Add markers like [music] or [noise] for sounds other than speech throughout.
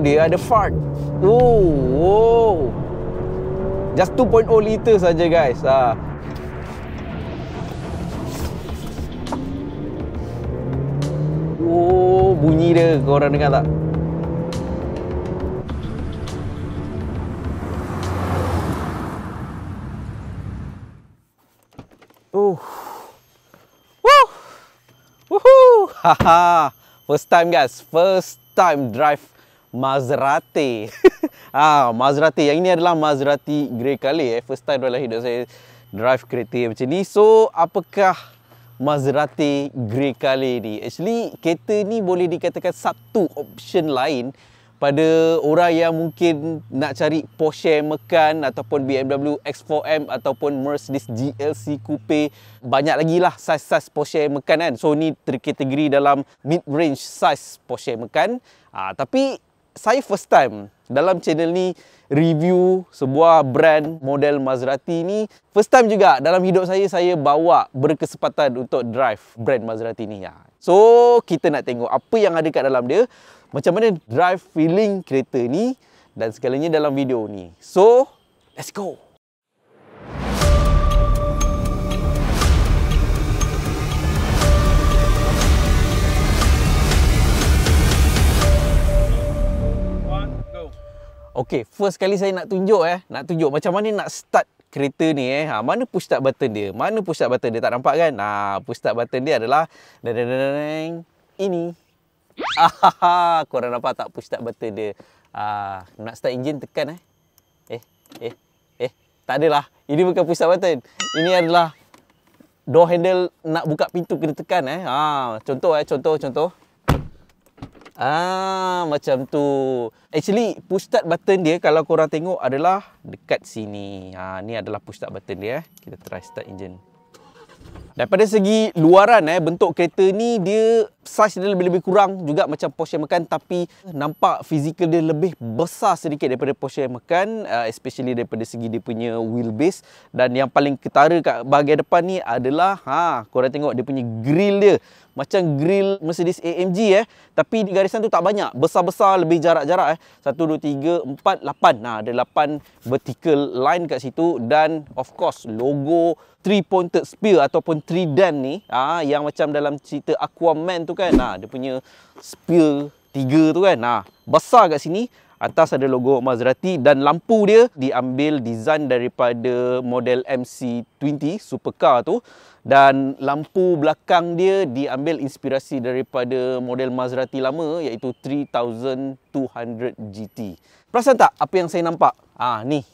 dia ada fart. Oh, wow. Just 2.0 liter saja guys. Ha. Oh, bunyi dia. Kau orang dengar tak? Oh. Woo! Woohoo! [laughs] Haha. First time guys. First time drive Maserati. [laughs] ah, Maserati. Yang ini adalah Maserati Grey Kali. Eh. First time dalam hidup saya drive kereta macam ni. So, apakah Maserati Grey Kali ni? Actually, kereta ni boleh dikatakan satu option lain pada orang yang mungkin nak cari Porsche Macan ataupun BMW X4M ataupun Mercedes GLC Coupe banyak lagi lah saiz-saiz Porsche Macan kan so ni terkategori dalam mid-range size Porsche Macan ha, tapi saya first time dalam channel ni review sebuah brand model Maserati ni first time juga dalam hidup saya saya bawa berkesempatan untuk drive brand Maserati ni ya. So kita nak tengok apa yang ada kat dalam dia, macam mana drive feeling kereta ni dan segalanya dalam video ni. So, let's go. Okey, first kali saya nak tunjuk eh, nak tunjuk macam mana nak start kereta ni eh. Ha, mana push start button dia? Mana push start button dia tak nampak kan? Nah, ha, push start button dia adalah deng ini. Ah, korang nampak tak push start button dia? Ah, nak start engine tekan eh. Eh, eh, eh, tak adalah. Ini bukan push start button. Ini adalah door handle nak buka pintu kena tekan eh. Ha, contoh eh, contoh contoh. Ah macam tu. Actually push start button dia kalau kau korang tengok adalah dekat sini. Ha ni adalah push start button dia eh. Kita try start engine. Daripada segi luaran eh bentuk kereta ni dia size dia lebih-lebih kurang juga macam Porsche Macan tapi nampak fizikal dia lebih besar sedikit daripada Porsche Macan eh, especially daripada segi dia punya wheelbase dan yang paling ketara kat bahagian depan ni adalah ha korang tengok dia punya grill dia macam grill Mercedes AMG eh tapi di garisan tu tak banyak besar-besar lebih jarak-jarak eh 1 2 3 4 8 nah ada 8 vertical line kat situ dan of course logo three pointed spear ataupun Trident ni ah yang macam dalam cerita Aquaman tu kan ah dia punya Spear tiga tu kan ah besar kat sini atas ada logo Maserati dan lampu dia diambil design daripada model MC20 supercar tu dan lampu belakang dia diambil inspirasi daripada model Maserati lama iaitu 3200 GT. Perasan tak apa yang saya nampak? Ah ni.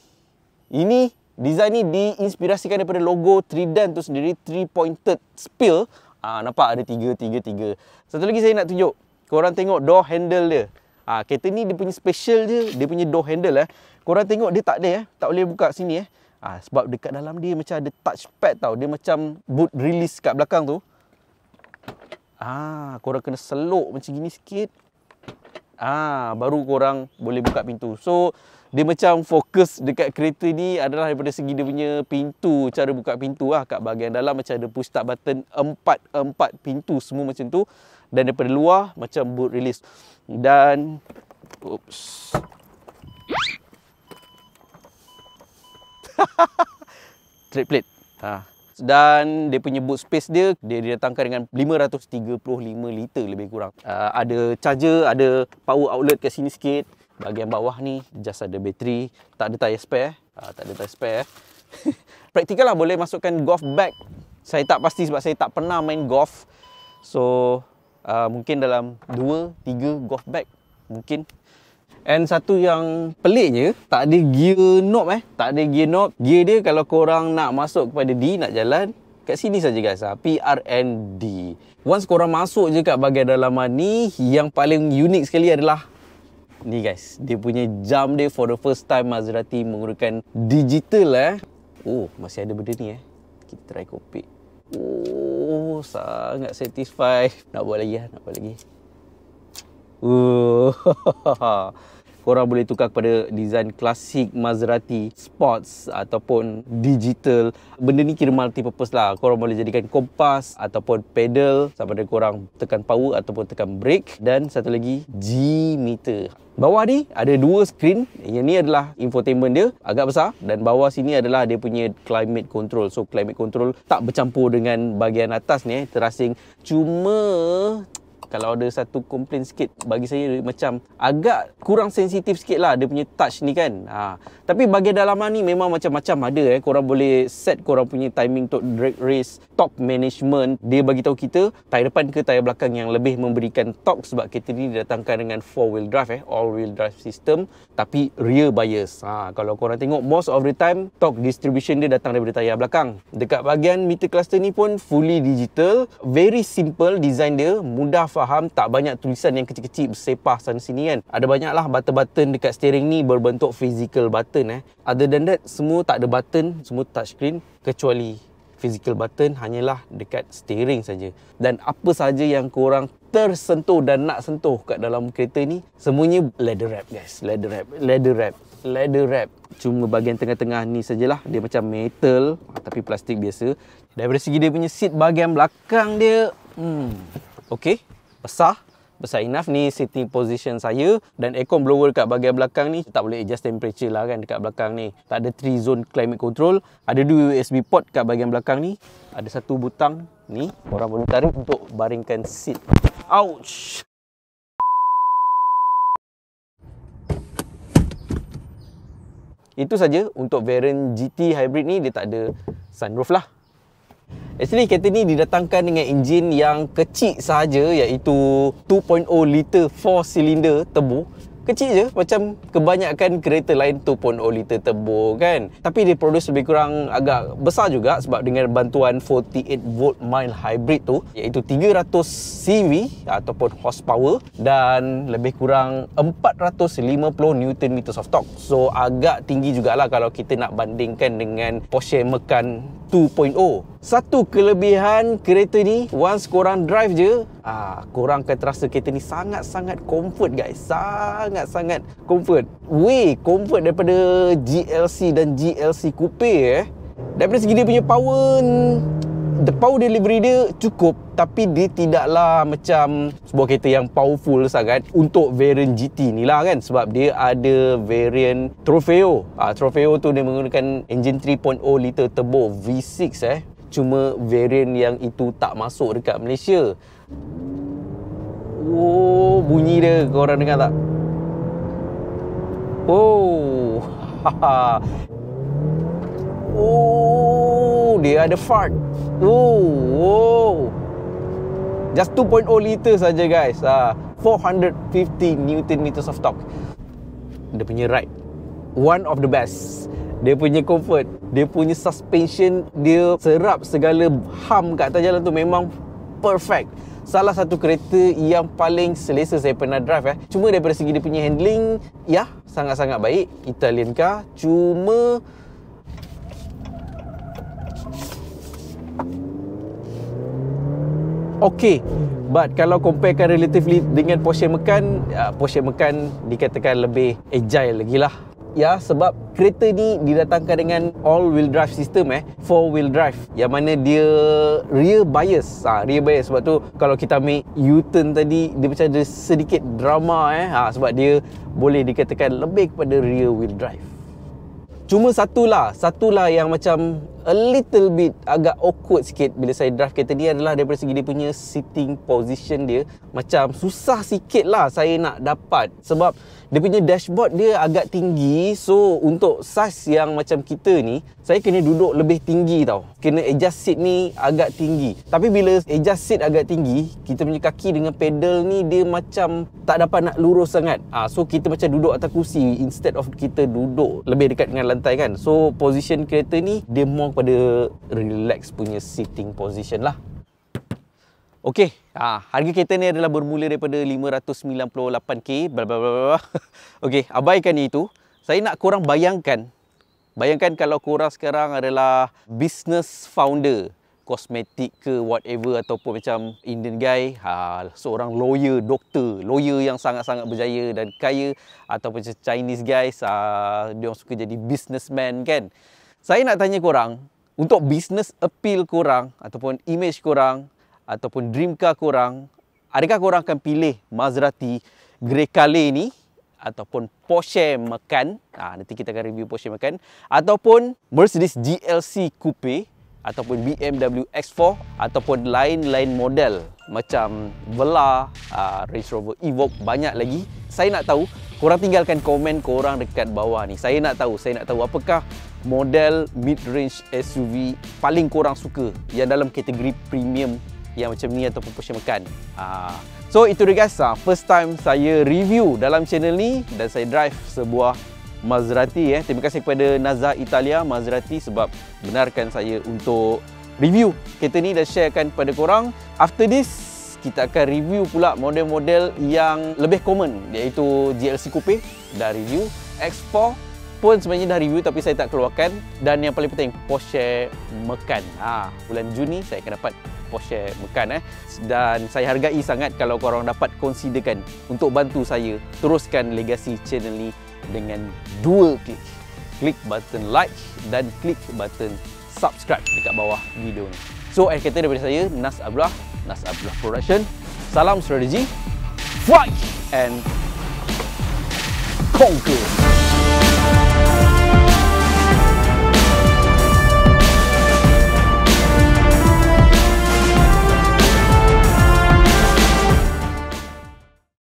Ini Design ni diinspirasikan daripada logo Trident tu sendiri, three pointed spill. Ah nampak ada tiga, tiga, tiga. Satu lagi saya nak tunjuk. Korang tengok door handle dia. Ah kereta ni dia punya special dia, dia punya door handle eh. Korang tengok dia tak ada eh, tak boleh buka sini eh. Ah sebab dekat dalam dia macam ada touchpad tau. Dia macam boot release kat belakang tu. Ah korang kena selok macam gini sikit. Ah baru korang boleh buka pintu. So dia macam fokus dekat kereta ni adalah daripada segi dia punya pintu cara buka pintu lah kat bahagian dalam macam ada push start button empat empat pintu semua macam tu dan daripada luar macam boot release dan oops [laughs] trip plate ha. dan dia punya boot space dia dia didatangkan dengan 535 liter lebih kurang uh, ada charger ada power outlet kat sini sikit bahagian bawah ni just ada bateri tak ada tyre spare ha, tak ada tyre spare eh? [laughs] praktikal lah boleh masukkan golf bag saya tak pasti sebab saya tak pernah main golf so uh, mungkin dalam 2 3 golf bag mungkin And satu yang peliknya, tak ada gear knob eh. Tak ada gear knob. Gear dia kalau korang nak masuk kepada D, nak jalan, kat sini saja guys ha. Ah, PRND. Once korang masuk je kat bahagian dalaman ni, yang paling unik sekali adalah Ni guys, dia punya jam dia for the first time Maserati menggunakan digital eh. Oh, masih ada benda ni eh. Kita try kopi. Oh, sangat satisfied. Nak buat lagi ah, nak buat lagi. Oh, [laughs] korang boleh tukar kepada design klasik Maserati Sports ataupun digital. Benda ni kira multi purpose lah. Korang boleh jadikan kompas ataupun pedal sama ada korang tekan power ataupun tekan brake dan satu lagi G meter. Bawah ni ada dua skrin. Yang ni adalah infotainment dia agak besar dan bawah sini adalah dia punya climate control. So climate control tak bercampur dengan bahagian atas ni eh, terasing. Cuma kalau ada satu komplain sikit bagi saya macam agak kurang sensitif sikit lah dia punya touch ni kan ha. tapi bagi dalaman ni memang macam-macam ada eh korang boleh set korang punya timing untuk drag race top management dia bagi tahu kita tayar depan ke tayar belakang yang lebih memberikan talk sebab kereta ni didatangkan dengan four wheel drive eh all wheel drive system tapi rear bias ha. kalau korang tengok most of the time talk distribution dia datang daripada tayar belakang dekat bahagian meter cluster ni pun fully digital very simple design dia mudah faham tak banyak tulisan yang kecil-kecil bersepah sana sini kan ada banyaklah button-button dekat steering ni berbentuk physical button eh other than that semua tak ada button semua touch screen kecuali physical button hanyalah dekat steering saja. Dan apa saja yang kurang tersentuh dan nak sentuh kat dalam kereta ni, semuanya leather wrap guys. Leather wrap, leather wrap, leather wrap. Cuma bahagian tengah-tengah ni sajalah dia macam metal ah, tapi plastik biasa. Dari segi dia punya seat bahagian belakang dia, hmm. Okey besar besar enough ni city position saya dan aircon blower kat bahagian belakang ni tak boleh adjust temperature lah kan dekat belakang ni tak ada 3 zone climate control ada 2 USB port kat bahagian belakang ni ada satu butang ni orang boleh tarik untuk baringkan seat ouch itu saja untuk variant GT Hybrid ni dia tak ada sunroof lah Actually kereta ni didatangkan dengan enjin yang kecil sahaja iaitu 2.0 liter 4 silinder turbo kecil je macam kebanyakan kereta lain 2.0 liter turbo kan tapi dia produce lebih kurang agak besar juga sebab dengan bantuan 48 volt mild hybrid tu iaitu 300 CV ataupun horsepower dan lebih kurang 450 Newton meters of torque so agak tinggi jugalah kalau kita nak bandingkan dengan Porsche Macan 2.0 satu kelebihan kereta ni Once korang drive je ah, Korang akan terasa kereta ni sangat-sangat comfort guys Sangat-sangat comfort Way comfort daripada GLC dan GLC Coupe eh Daripada segi dia punya power The power delivery dia cukup Tapi dia tidaklah macam Sebuah kereta yang powerful sangat Untuk variant GT ni lah kan Sebab dia ada variant Trofeo ha, Trofeo tu dia menggunakan Engine 3.0 liter turbo V6 eh cuma varian yang itu tak masuk dekat Malaysia. Oh, bunyi dia kau orang dengar tak? Oh. [laughs] oh, dia ada fart. Oh, oh. Just 2.0 liter saja guys. Ah, 450 Newton meters of torque. Dia punya ride one of the best dia punya comfort dia punya suspension dia serap segala ham kat atas jalan tu memang perfect salah satu kereta yang paling selesa saya pernah drive eh cuma daripada segi dia punya handling ya sangat-sangat baik Italian car cuma Okay But kalau comparekan relatively dengan Porsche Macan uh, Porsche Macan dikatakan lebih agile lagi lah Ya sebab kereta ni didatangkan dengan all wheel drive system eh four wheel drive yang mana dia rear bias ha, rear bias sebab tu kalau kita ambil U-turn tadi dia macam ada sedikit drama eh ha, sebab dia boleh dikatakan lebih kepada rear wheel drive cuma satu lah, satu lah yang macam a little bit agak awkward sikit bila saya drive kereta ni adalah daripada segi dia punya sitting position dia macam susah sikit lah saya nak dapat sebab dia punya dashboard dia agak tinggi so untuk size yang macam kita ni saya kena duduk lebih tinggi tau kena adjust seat ni agak tinggi tapi bila adjust seat agak tinggi kita punya kaki dengan pedal ni dia macam tak dapat nak lurus sangat ha, so kita macam duduk atas kursi instead of kita duduk lebih dekat dengan lantai kan so position kereta ni dia more pada relax punya seating position lah Okey, ha, harga kereta ni adalah bermula daripada 598k bla bla bla. [laughs] Okey, abaikan itu. Saya nak korang bayangkan bayangkan kalau korang sekarang adalah business founder kosmetik ke whatever ataupun macam Indian guy, ha, seorang lawyer, doktor, lawyer yang sangat-sangat berjaya dan kaya ataupun macam Chinese guys, ha, dia suka jadi businessman kan. Saya nak tanya korang, untuk business appeal korang ataupun image korang, ataupun dream car korang, adakah korang akan pilih Maserati Grecale ni ataupun Porsche Macan, ah nanti kita akan review Porsche Macan ataupun Mercedes GLC coupe ataupun BMW X4 ataupun lain-lain model macam Vela, uh, Range Rover Evoque banyak lagi. Saya nak tahu, korang tinggalkan komen korang dekat bawah ni. Saya nak tahu, saya nak tahu apakah model mid-range SUV paling korang suka yang dalam kategori premium yang macam ni ataupun Porsche Macan. Uh, ah. so itu dia guys, uh, first time saya review dalam channel ni dan saya drive sebuah Maserati eh. Terima kasih kepada Nazar Italia Maserati sebab benarkan saya untuk review kereta ni dan sharekan kepada korang. After this, kita akan review pula model-model yang lebih common iaitu GLC Coupe dah review, X4 pun sebenarnya dah review tapi saya tak keluarkan dan yang paling penting Porsche Macan. Ha, bulan Juni saya akan dapat Porsche Mekan eh. Dan saya hargai sangat kalau korang dapat considerkan untuk bantu saya teruskan legasi channel ni dengan dua klik. Klik button like dan klik button subscribe dekat bawah video ni. So, akhir eh, kata daripada saya, Nas Abdullah, Nas Abdullah Production. Salam strategi, fight and conquer.